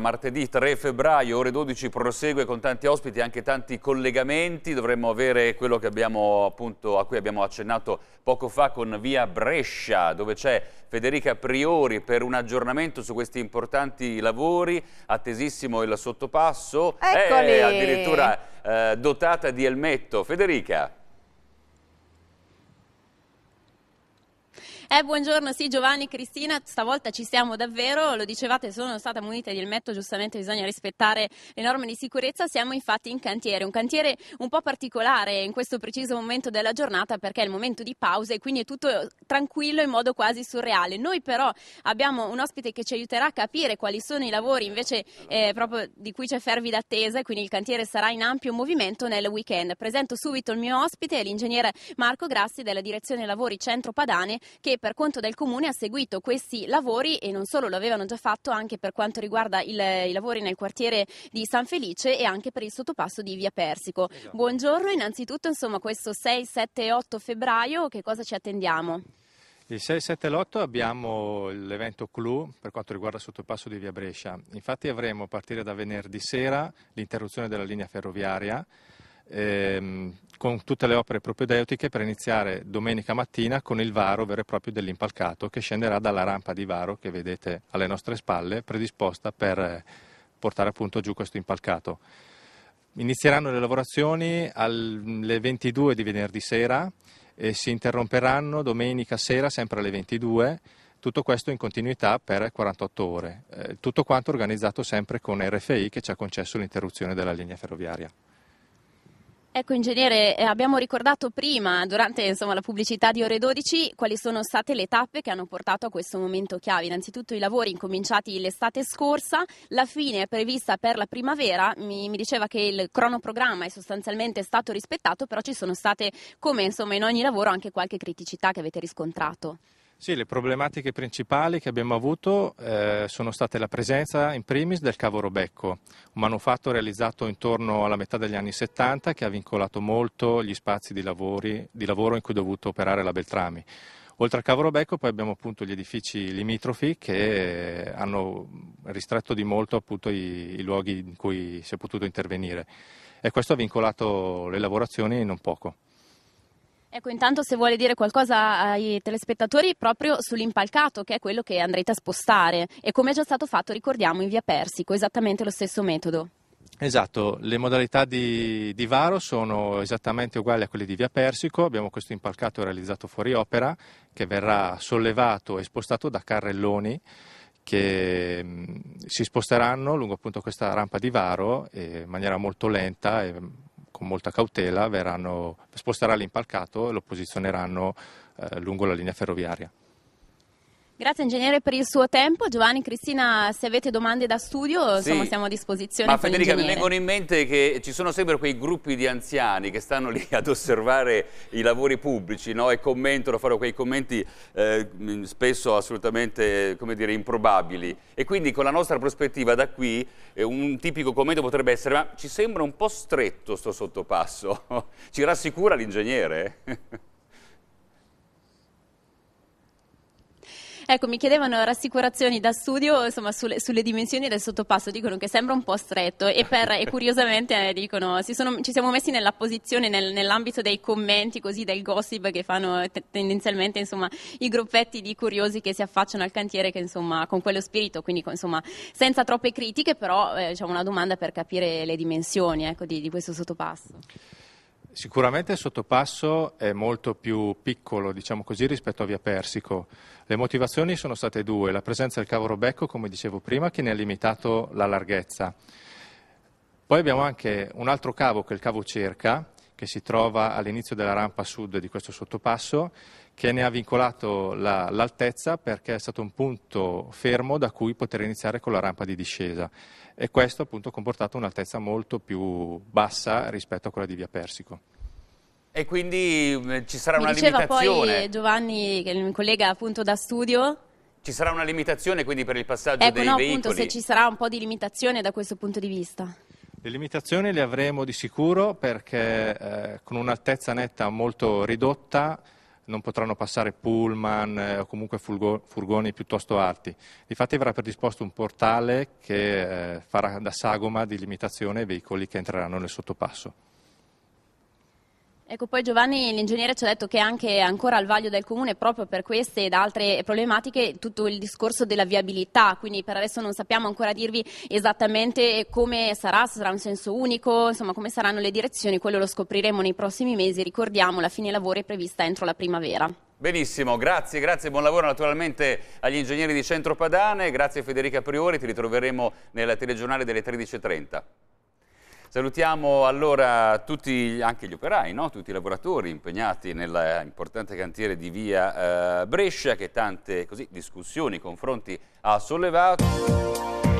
Martedì 3 febbraio, ore 12, prosegue con tanti ospiti e anche tanti collegamenti. Dovremmo avere quello abbiamo, appunto, a cui abbiamo accennato poco fa con Via Brescia, dove c'è Federica Priori per un aggiornamento su questi importanti lavori. Attesissimo il sottopasso. Eccoli! È addirittura eh, dotata di elmetto. Federica. Eh, buongiorno, sì Giovanni, Cristina, stavolta ci siamo davvero, lo dicevate, sono stata munita di elmetto, giustamente bisogna rispettare le norme di sicurezza, siamo infatti in cantiere, un cantiere un po' particolare in questo preciso momento della giornata perché è il momento di pausa e quindi è tutto tranquillo in modo quasi surreale. Noi però abbiamo un ospite che ci aiuterà a capire quali sono i lavori invece eh, proprio di cui c'è fervida attesa e quindi il cantiere sarà in ampio movimento nel weekend. Presento subito il mio ospite, l'ingegnere Marco Grassi della direzione lavori Centro Padane che per conto del comune ha seguito questi lavori e non solo lo avevano già fatto anche per quanto riguarda il, i lavori nel quartiere di San Felice e anche per il sottopasso di Via Persico. Esatto. Buongiorno, innanzitutto insomma questo 6, 7 e 8 febbraio che cosa ci attendiamo? Il 6, 7 e l'8 abbiamo l'evento clou per quanto riguarda il sottopasso di Via Brescia. Infatti avremo a partire da venerdì sera l'interruzione della linea ferroviaria ehm, con tutte le opere propedeutiche per iniziare domenica mattina con il varo vero e proprio dell'impalcato che scenderà dalla rampa di varo che vedete alle nostre spalle predisposta per eh, portare appunto giù questo impalcato. Inizieranno le lavorazioni alle 22 di venerdì sera e si interromperanno domenica sera sempre alle 22 tutto questo in continuità per 48 ore, eh, tutto quanto organizzato sempre con RFI che ci ha concesso l'interruzione della linea ferroviaria. Ecco ingegnere, eh, abbiamo ricordato prima, durante insomma, la pubblicità di ore 12, quali sono state le tappe che hanno portato a questo momento chiave. Innanzitutto i lavori incominciati l'estate scorsa, la fine è prevista per la primavera, mi, mi diceva che il cronoprogramma è sostanzialmente stato rispettato, però ci sono state, come insomma, in ogni lavoro, anche qualche criticità che avete riscontrato. Sì, le problematiche principali che abbiamo avuto eh, sono state la presenza in primis del cavo Robecco, un manufatto realizzato intorno alla metà degli anni 70 che ha vincolato molto gli spazi di, lavori, di lavoro in cui ha dovuto operare la Beltrami. Oltre al cavo Robecco poi abbiamo appunto gli edifici limitrofi che eh, hanno ristretto di molto appunto, i, i, luoghi in cui si è potuto intervenire e questo ha vincolato le lavorazioni non poco. Ecco, intanto se vuole dire qualcosa ai telespettatori proprio sull'impalcato, che è quello che andrete a spostare e come è già stato fatto, ricordiamo, in via Persico, esattamente lo stesso metodo. Esatto, le modalità di, di varo sono esattamente uguali a quelle di via Persico, abbiamo questo impalcato realizzato fuori opera che verrà sollevato e spostato da carrelloni che mm, si sposteranno lungo appunto questa rampa di varo eh, in maniera molto lenta e mm, con molta cautela verranno, sposteranno l'impalcato e lo posizioneranno eh, lungo la linea ferroviaria. Grazie ingegnere per il suo tempo. Giovanni, Cristina, se avete domande da studio, sì, siamo a disposizione. Ma Federica, mi vengono in mente che ci sono sempre quei gruppi di anziani che stanno lì ad osservare i lavori pubblici no? e commentano, fanno quei commenti eh, mm, spesso assolutamente, dire, improbabili. E quindi con la nostra prospettiva da qui, eh, un tipico commento potrebbe essere ma ci sembra un po' stretto sto sottopasso. ci rassicura l'ingegnere? Ecco, mi chiedevano rassicurazioni da studio insomma, sulle, sulle, dimensioni del sottopasso, dicono che sembra un po' stretto e, per, e curiosamente eh, dicono sono, ci siamo messi nella posizione, nel, nell'ambito dei commenti così del gossip che fanno t- tendenzialmente insomma, i gruppetti di curiosi che si affacciano al cantiere che, insomma, con quello spirito, quindi con, senza troppe critiche, però eh, diciamo, una domanda per capire le dimensioni ecco, di, di questo sottopasso. Sicuramente il sottopasso è molto più piccolo, diciamo così, rispetto a Via Persico. Le motivazioni sono state due, la presenza del cavo robecco, come dicevo prima, che ne ha limitato la larghezza. Poi abbiamo anche un altro cavo che è il cavo cerca, che si trova all'inizio della rampa sud di questo sottopasso, che ne ha vincolato la, l'altezza perché è stato un punto fermo da cui poter iniziare con la rampa di discesa e questo appunto ha comportato un'altezza molto più bassa rispetto a quella di via Persico. E quindi mm, ci sarà Mi una diceva limitazione. Diceva poi Giovanni, che è un collega appunto da studio, ci sarà una limitazione quindi per il passaggio ecco, dei no, veicoli? Ecco, appunto, se ci sarà un po' di limitazione da questo punto di vista. Le limitazioni le avremo di sicuro perché eh, con un'altezza netta molto ridotta non potranno passare pullman eh, o comunque furgoni piuttosto alti. Difatti verrà predisposto un portale che eh, farà da sagoma di limitazione ai veicoli che entreranno nel sottopasso. Ecco, poi Giovanni, l'ingegnere ci ha detto che anche ancora al vaglio del comune, proprio per queste ed altre problematiche, tutto il discorso della viabilità, quindi per adesso non sappiamo ancora dirvi esattamente come sarà, se sarà un senso unico, insomma come saranno le direzioni, quello lo scopriremo nei prossimi mesi, ricordiamo la fine lavoro è prevista entro la primavera. Benissimo, grazie, grazie, buon lavoro naturalmente agli ingegneri di Centro Padane, grazie Federica Priori, ti ritroveremo nella telegiornale delle 13.30. Salutiamo allora tutti, anche gli operai, no? tutti i lavoratori impegnati nell'importante cantiere di via eh, Brescia che tante così, discussioni, confronti ha sollevato.